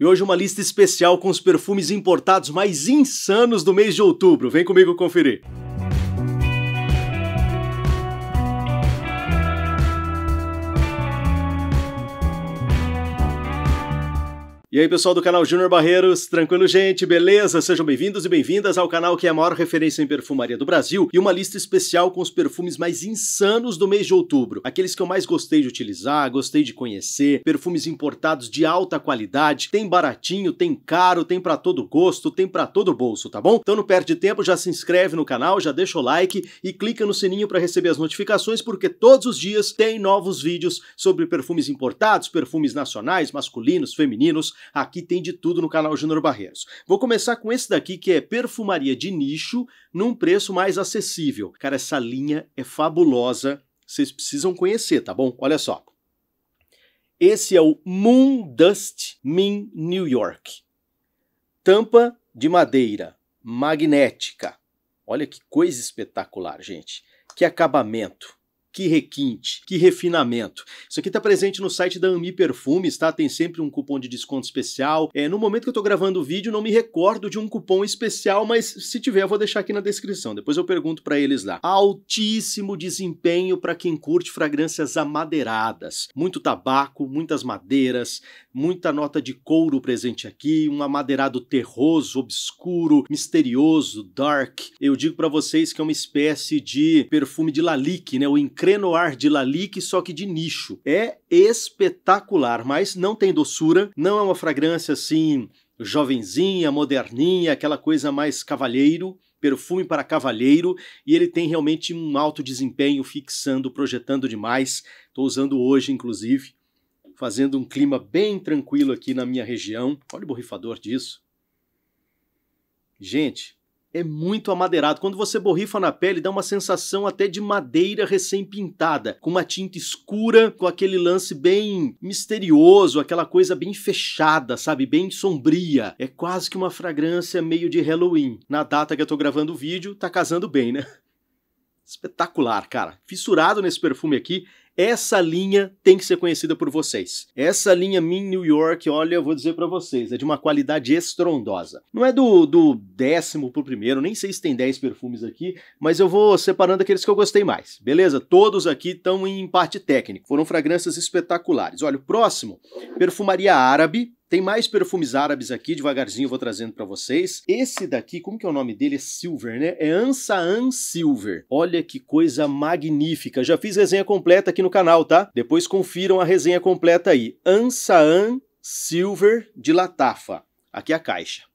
E hoje uma lista especial com os perfumes importados mais insanos do mês de outubro. Vem comigo conferir. E aí, pessoal do canal Júnior Barreiros, tranquilo, gente? Beleza? Sejam bem-vindos e bem-vindas ao canal que é a maior referência em perfumaria do Brasil e uma lista especial com os perfumes mais insanos do mês de outubro. Aqueles que eu mais gostei de utilizar, gostei de conhecer, perfumes importados de alta qualidade. Tem baratinho, tem caro, tem para todo gosto, tem para todo bolso, tá bom? Então não perde tempo, já se inscreve no canal, já deixa o like e clica no sininho para receber as notificações porque todos os dias tem novos vídeos sobre perfumes importados, perfumes nacionais, masculinos, femininos Aqui tem de tudo no canal Júnior Barreiros. Vou começar com esse daqui que é perfumaria de nicho num preço mais acessível. Cara, essa linha é fabulosa. Vocês precisam conhecer, tá bom? Olha só. Esse é o Moon Dust Min New York. Tampa de madeira magnética. Olha que coisa espetacular, gente. Que acabamento. Que requinte, que refinamento. Isso aqui está presente no site da Ami Perfumes, tá? Tem sempre um cupom de desconto especial. É, no momento que eu estou gravando o vídeo, não me recordo de um cupom especial, mas se tiver, eu vou deixar aqui na descrição. Depois eu pergunto para eles lá. Altíssimo desempenho para quem curte fragrâncias amadeiradas. Muito tabaco, muitas madeiras, muita nota de couro presente aqui, um amadeirado terroso, obscuro, misterioso, dark. Eu digo para vocês que é uma espécie de perfume de Lalique, né? O encrenoar de Lalique, só que de nicho. É espetacular, mas não tem doçura, não é uma fragrância assim jovenzinha, moderninha, aquela coisa mais cavalheiro perfume para cavalheiro e ele tem realmente um alto desempenho, fixando, projetando demais. Estou usando hoje, inclusive fazendo um clima bem tranquilo aqui na minha região. Olha o borrifador disso. Gente, é muito amadeirado. Quando você borrifa na pele, dá uma sensação até de madeira recém-pintada, com uma tinta escura, com aquele lance bem misterioso, aquela coisa bem fechada, sabe? Bem sombria. É quase que uma fragrância meio de Halloween. Na data que eu tô gravando o vídeo, tá casando bem, né? Espetacular, cara. Fissurado nesse perfume aqui. Essa linha tem que ser conhecida por vocês. Essa linha Min New York, olha, eu vou dizer para vocês, é de uma qualidade estrondosa. Não é do, do décimo pro primeiro, nem sei se tem 10 perfumes aqui, mas eu vou separando aqueles que eu gostei mais, beleza? Todos aqui estão em parte técnica, foram fragrâncias espetaculares. Olha, o próximo, perfumaria árabe, tem mais perfumes árabes aqui, devagarzinho eu vou trazendo para vocês. Esse daqui, como que é o nome dele? É Silver, né? É Ansaan Silver. Olha que coisa magnífica. Já fiz resenha completa aqui no canal, tá? Depois confiram a resenha completa aí. Ansaan Silver de Latafa. Aqui é a caixa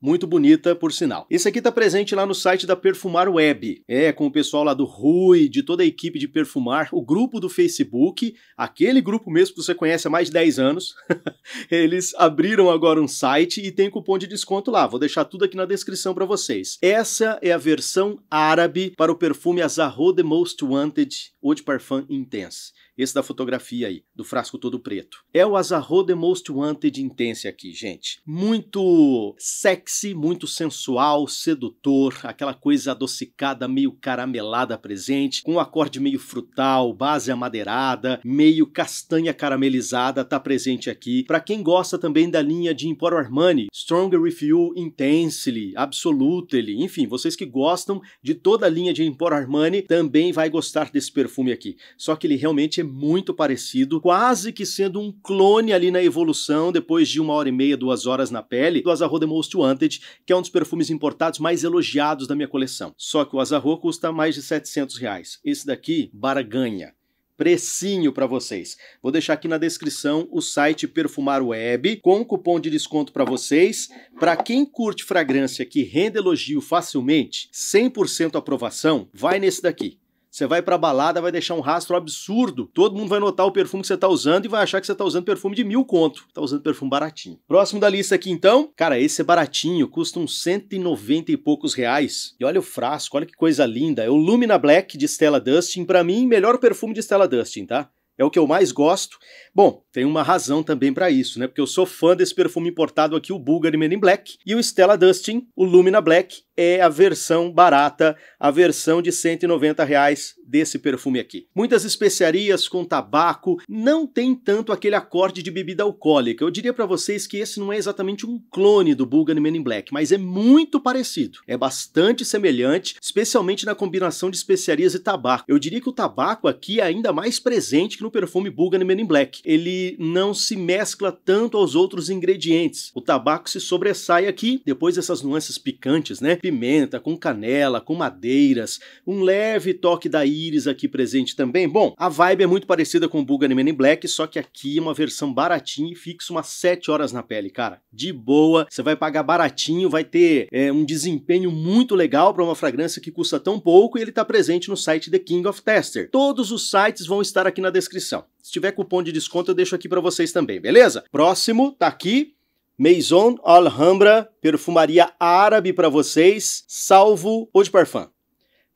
muito bonita, por sinal. Esse aqui está presente lá no site da Perfumar Web. É, com o pessoal lá do Rui, de toda a equipe de Perfumar, o grupo do Facebook, aquele grupo mesmo que você conhece há mais de 10 anos. Eles abriram agora um site e tem cupom de desconto lá. Vou deixar tudo aqui na descrição para vocês. Essa é a versão árabe para o perfume Azarro The Most Wanted Eau de Parfum Intense esse da fotografia aí, do frasco todo preto. É o Azarro The Most Wanted Intense aqui, gente. Muito sexy, muito sensual, sedutor, aquela coisa adocicada, meio caramelada presente, com um acorde meio frutal, base amadeirada, meio castanha caramelizada, tá presente aqui. Para quem gosta também da linha de Emporio Armani, Stronger Refuel You, Intensely, Absolutely, enfim, vocês que gostam de toda a linha de Emporio Armani também vai gostar desse perfume aqui. Só que ele realmente é muito parecido, quase que sendo um clone ali na evolução, depois de uma hora e meia, duas horas na pele, do Azarro The Most Wanted, que é um dos perfumes importados mais elogiados da minha coleção. Só que o Azarro custa mais de 700 reais. Esse daqui, barganha precinho para vocês. Vou deixar aqui na descrição o site Perfumar Web com cupom de desconto para vocês. Para quem curte fragrância que rende elogio facilmente, 100% aprovação, vai nesse daqui. Você vai pra balada, vai deixar um rastro absurdo. Todo mundo vai notar o perfume que você tá usando e vai achar que você tá usando perfume de mil conto. Tá usando perfume baratinho. Próximo da lista aqui, então. Cara, esse é baratinho, custa uns 190 e poucos reais. E olha o frasco, olha que coisa linda. É o Lumina Black de Stella Dustin. Pra mim, melhor perfume de Stella Dustin, tá? é o que eu mais gosto. Bom, tem uma razão também para isso, né? Porque eu sou fã desse perfume importado aqui, o Bulgari Men in Black, e o Stella Dustin, o Lumina Black, é a versão barata, a versão de 190 reais desse perfume aqui. Muitas especiarias com tabaco, não tem tanto aquele acorde de bebida alcoólica. Eu diria para vocês que esse não é exatamente um clone do Bulgari Men in Black, mas é muito parecido. É bastante semelhante, especialmente na combinação de especiarias e tabaco. Eu diria que o tabaco aqui é ainda mais presente que no o perfume Bulgari Men in Black. Ele não se mescla tanto aos outros ingredientes. O tabaco se sobressai aqui, depois dessas nuances picantes, né? Pimenta, com canela, com madeiras, um leve toque da íris aqui presente também. Bom, a vibe é muito parecida com o Bulgari Men in Black, só que aqui é uma versão baratinha e fixa umas 7 horas na pele, cara. De boa, você vai pagar baratinho, vai ter é, um desempenho muito legal para uma fragrância que custa tão pouco e ele está presente no site The King of Tester. Todos os sites vão estar aqui na descrição inscrição. Se tiver cupom de desconto, eu deixo aqui para vocês também, beleza? Próximo, tá aqui. Maison Alhambra, perfumaria árabe para vocês, salvo hoje de Parfum.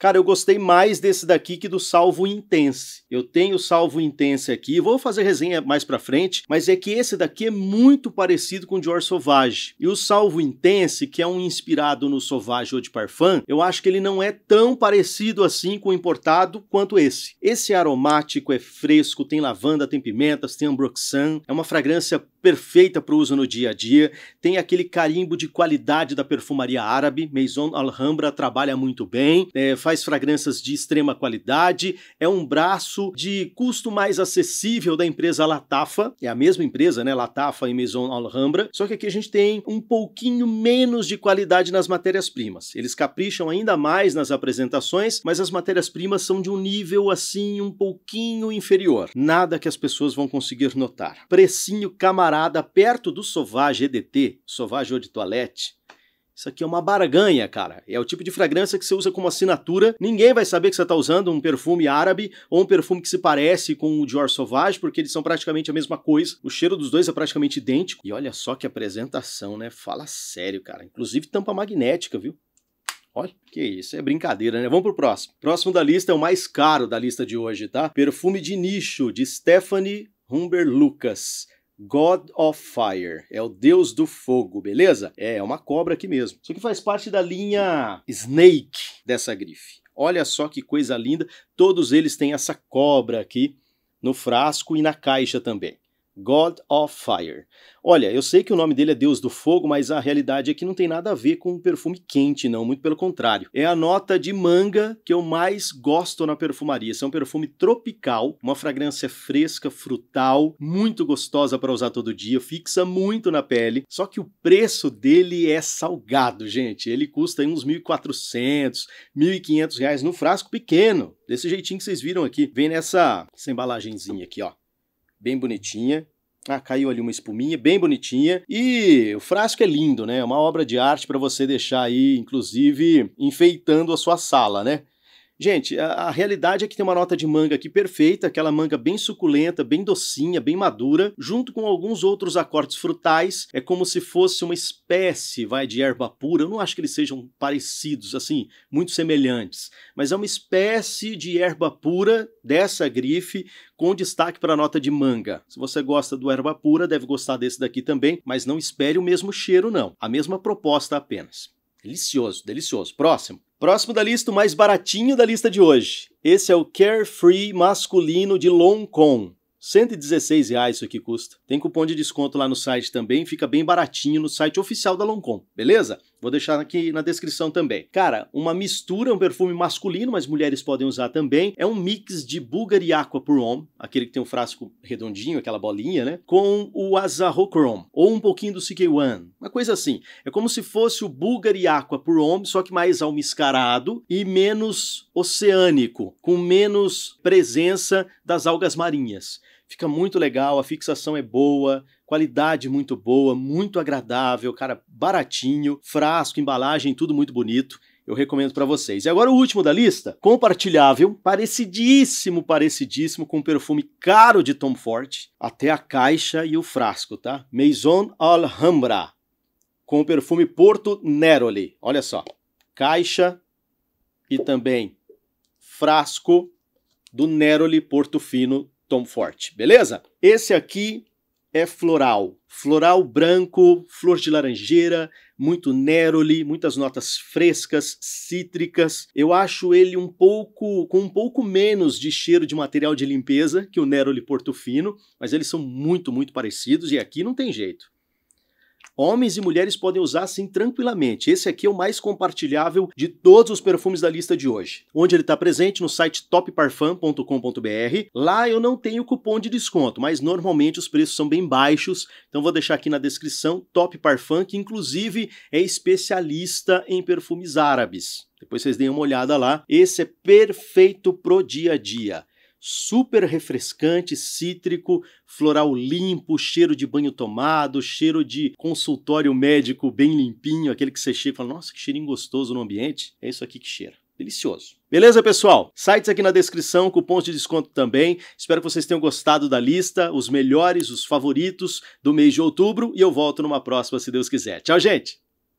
Cara, eu gostei mais desse daqui que do Salvo Intense. Eu tenho o Salvo Intense aqui, vou fazer resenha mais pra frente, mas é que esse daqui é muito parecido com o Dior Sauvage. E o Salvo Intense, que é um inspirado no Sauvage ou de Parfum, eu acho que ele não é tão parecido assim com o importado quanto esse. Esse é aromático, é fresco, tem lavanda, tem pimentas, tem ambroxan, é uma fragrância perfeita para o uso no dia a dia, tem aquele carimbo de qualidade da perfumaria árabe, Maison Alhambra trabalha muito bem, é, faz fragrâncias de extrema qualidade, é um braço de custo mais acessível da empresa Latafa, é a mesma empresa, né, Latafa e Maison Alhambra, só que aqui a gente tem um pouquinho menos de qualidade nas matérias-primas. Eles capricham ainda mais nas apresentações, mas as matérias-primas são de um nível assim um pouquinho inferior. Nada que as pessoas vão conseguir notar. Precinho camarada parada perto do Sauvage EDT, Sauvage ou de Toilette. Isso aqui é uma barganha, cara. É o tipo de fragrância que você usa como assinatura. Ninguém vai saber que você está usando um perfume árabe ou um perfume que se parece com o Dior Sauvage, porque eles são praticamente a mesma coisa. O cheiro dos dois é praticamente idêntico. E olha só que apresentação, né? Fala sério, cara. Inclusive tampa magnética, viu? Olha, que isso, é brincadeira, né? Vamos pro próximo. Próximo da lista é o mais caro da lista de hoje, tá? Perfume de nicho de Stephanie Humber Lucas. God of Fire, é o deus do fogo, beleza? É, é uma cobra aqui mesmo. Isso aqui faz parte da linha Snake dessa grife. Olha só que coisa linda, todos eles têm essa cobra aqui no frasco e na caixa também. God of Fire. Olha, eu sei que o nome dele é Deus do Fogo, mas a realidade é que não tem nada a ver com um perfume quente, não, muito pelo contrário. É a nota de manga que eu mais gosto na perfumaria. Esse é um perfume tropical, uma fragrância fresca, frutal, muito gostosa para usar todo dia, fixa muito na pele. Só que o preço dele é salgado, gente. Ele custa uns 1.400, 1.500 reais no frasco pequeno, desse jeitinho que vocês viram aqui. Vem nessa, essa embalagenzinha aqui, ó bem bonitinha. Ah, caiu ali uma espuminha, bem bonitinha. E o frasco é lindo, né? É uma obra de arte para você deixar aí, inclusive, enfeitando a sua sala, né? Gente, a, a, realidade é que tem uma nota de manga aqui perfeita, aquela manga bem suculenta, bem docinha, bem madura, junto com alguns outros acordes frutais. É como se fosse uma espécie, vai, de erva pura. Eu não acho que eles sejam parecidos, assim, muito semelhantes, mas é uma espécie de erva pura dessa grife, com destaque para a nota de manga. Se você gosta do erva pura, deve gostar desse daqui também, mas não espere o mesmo cheiro, não. A mesma proposta apenas. Delicioso, delicioso. Próximo. Próximo da lista, o mais baratinho da lista de hoje. Esse é o Carefree masculino de Loncon. 116 reais isso aqui custa. Tem cupom de desconto lá no site também, fica bem baratinho no site oficial da Loncon, beleza? Vou deixar aqui na descrição também. Cara, uma mistura, um perfume masculino, mas mulheres podem usar também. É um mix de Bulgari Aqua por Homme, aquele que tem um frasco redondinho, aquela bolinha, né? Com o Chrome ou um pouquinho do CK1. Uma coisa assim. É como se fosse o Bulgari Aqua por Homme, só que mais almiscarado e menos oceânico, com menos presença das algas marinhas fica muito legal, a fixação é boa, qualidade muito boa, muito agradável, cara, baratinho, frasco, embalagem, tudo muito bonito. Eu recomendo para vocês. E agora o último da lista, compartilhável, parecidíssimo, parecidíssimo com o perfume caro de Tom Ford, até a caixa e o frasco, tá? Maison Alhambra, com o perfume Porto Neroli. Olha só, caixa e também frasco do Neroli Porto fino tom forte, beleza? Esse aqui é floral. Floral branco, flor de laranjeira, muito neroli, muitas notas frescas, cítricas. Eu acho ele um pouco com um pouco menos de cheiro de material de limpeza que o neroli portofino, mas eles são muito, muito parecidos e aqui não tem jeito. Homens e mulheres podem usar assim tranquilamente. Esse aqui é o mais compartilhável de todos os perfumes da lista de hoje, onde ele está presente no site topparfum.com.br. Lá eu não tenho cupom de desconto, mas normalmente os preços são bem baixos, então vou deixar aqui na descrição Top Parfum, que inclusive é especialista em perfumes árabes. Depois vocês deem uma olhada lá. Esse é perfeito pro dia a dia super refrescante, cítrico, floral limpo, cheiro de banho tomado, cheiro de consultório médico bem limpinho, aquele que você chega e fala: nossa, que cheirinho gostoso no ambiente. É isso aqui que cheira. Delicioso. Beleza, pessoal? Sites aqui na descrição, cupons de desconto também. Espero que vocês tenham gostado da lista, os melhores, os favoritos do mês de outubro. E eu volto numa próxima, se Deus quiser. Tchau, gente!